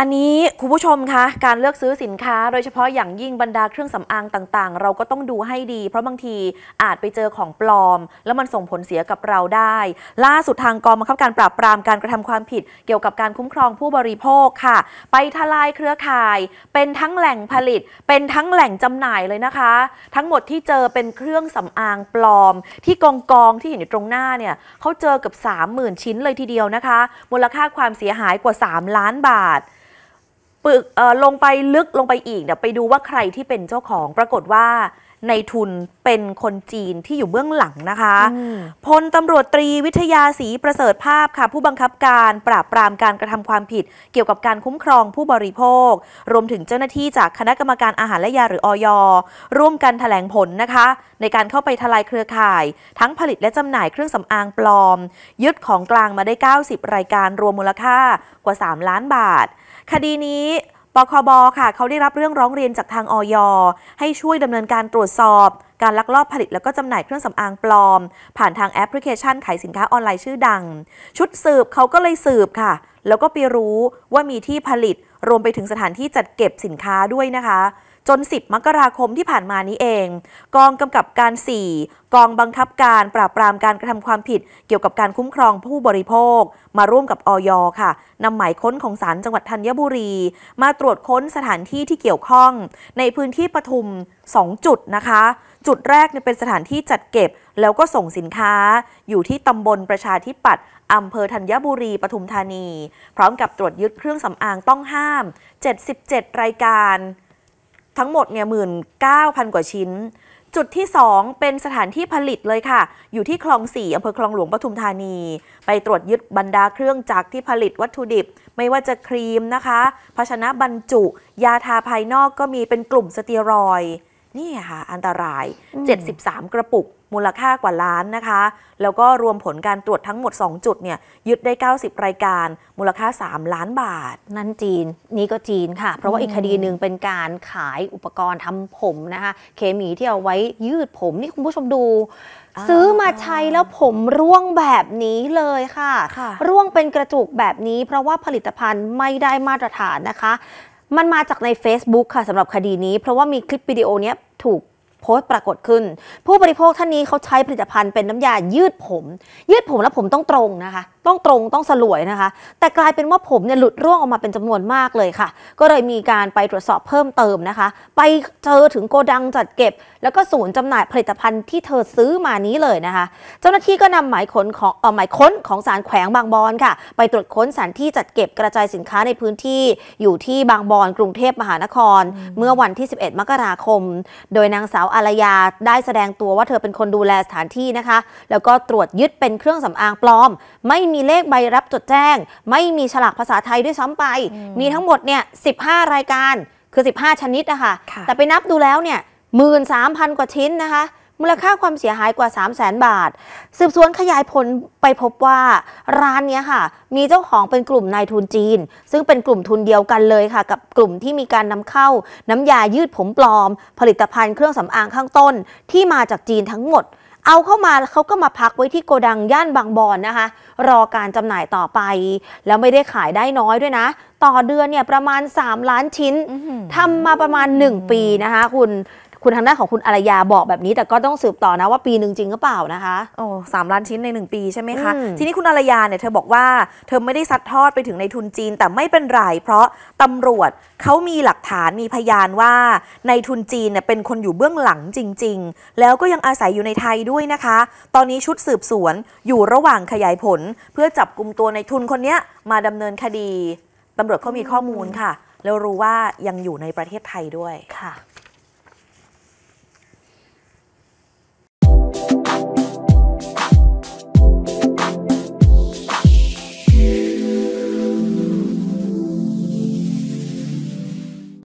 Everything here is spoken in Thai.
อันนี้คุณผู้ชมคะ การเลือกซื้อสินค้าโดยเฉพาะอย่างยิ่งบรรดาเครื่องสำอางต่างๆ เราก็ต้องดูให้ดี เพราะบางทีอาจไปเจอของปลอม แล้วมันส่งผลเสียกับเราได้ ล่าสุดทางกองบังคับการปราบปรามการกระทำความผิดเกี่ยวกับการคุ้มครองผู้บริโภคค่ะ ไปทลายเครือข่าย เป็นทั้งแหล่งผลิตเป็นทั้งแหล่งจำหน่ายเลยนะคะ ทั้งหมดที่เจอเป็นเครื่องสำอางปลอม ที่กองกองที่เห็นอยู่ตรงหน้าเนี่ยเขาเจอกับ30,000ชิ้นเลยทีเดียวนะคะมูลค่าความเสียหายกว่า 3 ล้านบาทปึกลงไปลึกลงไปอีกเดี๋ยวไปดูว่าใครที่เป็นเจ้าของปรากฏว่าในทุนเป็นคนจีนที่อยู่เบื้องหลังนะคะพลตำรวจตรีวิทยาศรีประเสริฐภาพค่ะ ผู้บังคับการปราบปรามการกระทำความผิด เกี่ยวกับการคุ้มครองผู้บริโภค รวมถึงเจ้าหน้าที่จากคณะกรรมการอาหารและยาหรืออยร่วมกันถแถลงผลนะคะ ในการเข้าไปทลายเครือข่าย ทั้งผลิตและจำหน่ายเครื่องสำอางปลอม ยึดของกลางมาได้ 90 รายการรวมมูลค่ากว่า 3 ล้านบาท คดีนี้ปคบ ค่ะ เขาได้รับเรื่องร้องเรียนจากทางออยให้ช่วยดำเนินการตรวจสอบ การลักลอบผลิตแล้วก็จำหน่ายเครื่องสำอางปลอม ผ่านทางแอปพลิเคชันขายสินค้าออนไลน์ชื่อดัง ชุดสืบเขาก็เลยสืบค่ะ แล้วก็ไปรู้ว่ามีที่ผลิตรวมไปถึงสถานที่จัดเก็บสินค้าด้วยนะคะ จน10มกราคมที่ผ่านมานี้เอง กองกำกับการ 4 กองบังคับการปราบปรามการกระทำความผิดเกี่ยวกับการคุ้มครองผู้บริโภค มาร่วมกับอยค่ะนำหมายค้นของศาลจังหวัดธัญบุรี มาตรวจค้นสถานที่ที่เกี่ยวข้อง ในพื้นที่ปทุม 2 จุดนะคะ จุดแรกเป็นสถานที่จัดเก็บแล้วก็ส่งสินค้าอยู่ที่ตำบลประชาธิปัตย์อำเภอธัญบุรีปทุมธานี พร้อมกับตรวจยึดเครื่องสำอางต้องห้าม 77 รายการทั้งหมดเนี่ยหมื่นเก้าพันกว่าชิ้น จุดที่ 2 เป็นสถานที่ผลิตเลยค่ะ อยู่ที่คลองสี่อำเภอคลองหลวงปทุมธานี ไปตรวจยึดบรรดาเครื่องจักรที่ผลิตวัตถุดิบไม่ว่าจะครีมนะคะภาชนะบรรจุ ยาทาภายนอกก็มีเป็นกลุ่มสเตียรอยนี่ค่ะอันตราย 73 กระปุกมูลค่ากว่าล้านนะคะ แล้วก็รวมผลการตรวจทั้งหมด 2 จุดเนี่ยยึดได้ 90 รายการมูลค่า 3 ล้านบาท นั่นจีนนี่ก็จีนค่ะ เพราะว่าอีกคดีหนึ่งเป็นการขายอุปกรณ์ทำผมนะคะ เคมีที่เอาไว้ยืดผม นี่คุณผู้ชมดู ซื้อมาใช้แล้วผมร่วงแบบนี้เลยค่ะคะร่วงเป็นกระจุกแบบนี้ เพราะว่าผลิตภัณฑ์ไม่ได้มาตรฐานนะคะ มันมาจากใน Facebook ค่ะสำหรับคดีนี้เพราะว่ามีคลิปวิดีโอนี้ถูกโพสต์ปรากฏขึ้น ผู้บริโภคท่านนี้เขาใช้ผลิตภัณฑ์เป็นน้ำยายืดผม ยืดผมแล้วผมต้องตรงนะคะต้องตรงต้องสลวยนะคะ แต่กลายเป็นว่าผมเนี่ยหลุดร่วงออกมาเป็นจำนวนมากเลยค่ะ ก็เลยมีการไปตรวจสอบเพิ่มเติมนะคะ ไปเจอถึงโกดังจัดเก็บ แล้วก็ศูนย์จำหน่ายผลิตภัณฑ์ที่เธอซื้อมานี้เลยนะคะ เจ้าหน้าที่ก็นำหมายค้นของเอ่อหมายค้นของสารแขวงบางบอนค่ะ ไปตรวจค้นสถานที่จัดเก็บกระจายสินค้าในพื้นที่ อยู่ที่บางบอนกรุงเทพมหานคร เมื่อวันที่ 11 มกราคม โดยนางสาวอารยาได้แสดงตัวว่าเธอเป็นคนดูแลสถานที่นะคะ แล้วก็ตรวจยึดเป็นเครื่องสำอางปลอมไม่มีเลขใบรับจดแจ้ง ไม่มีฉลากภาษาไทยด้วยซ้ำไป มีทั้งหมดเนี่ย15 รายการคือ 15 ชนิดนะคะคะแต่ไปนับดูแล้วเนี่ยหมื่นสามพันกว่าชิ้นนะคะมูลค่าความเสียหายกว่า 3 0 0แสนบาท สืบสวนขยายผลไปพบว่าร้านนี้ค่ะ มีเจ้าของเป็นกลุ่มนายทุนจีน ซึ่งเป็นกลุ่มทุนเดียวกันเลยค่ะ กับกลุ่มที่มีการนำเข้า น้ำยายืดผมปลอม ผลิตภัณฑ์เครื่องสำอางข้างต้นที่มาจากจีนทั้งหมดเอาเข้ามาเขาก็มาพักไว้ที่โกดังย่านบางบอนนะคะ รอการจำหน่ายต่อไป แล้วไม่ได้ขายได้น้อยด้วยนะ ต่อเดือนเนี่ยประมาณ 3 ล้านชิ้นทำมาประมาณ 1 ปีนะคะคุณคุณทางด้านของคุณอารยาบอกแบบนี้ แต่ก็ต้องสืบต่อนะว่าปีหนึ่งจริงหรือเปล่านะคะ โอ้สามล้านชิ้นใน 1 ปีใช่ไหมคะ ทีนี้คุณอารยาเนี่ยเธอบอกว่าเธอไม่ได้ซัดทอดไปถึงในทุนจีนแต่ไม่เป็นไรเพราะตำรวจเขามีหลักฐานมีพยานว่าในทุนจีนเนี่ยเป็นคนอยู่เบื้องหลังจริง ๆ แล้วก็ยังอาศัยอยู่ในไทยด้วยนะคะ ตอนนี้ชุดสืบสวนอยู่ระหว่างขยายผล เพื่อจับกลุ่มตัวในทุนคนนี้มาดำเนินคดีตำรวจเขามีข้อมูลค่ะ แล้วรู้ว่ายังอยู่ในประเทศไทยด้วย ค่ะ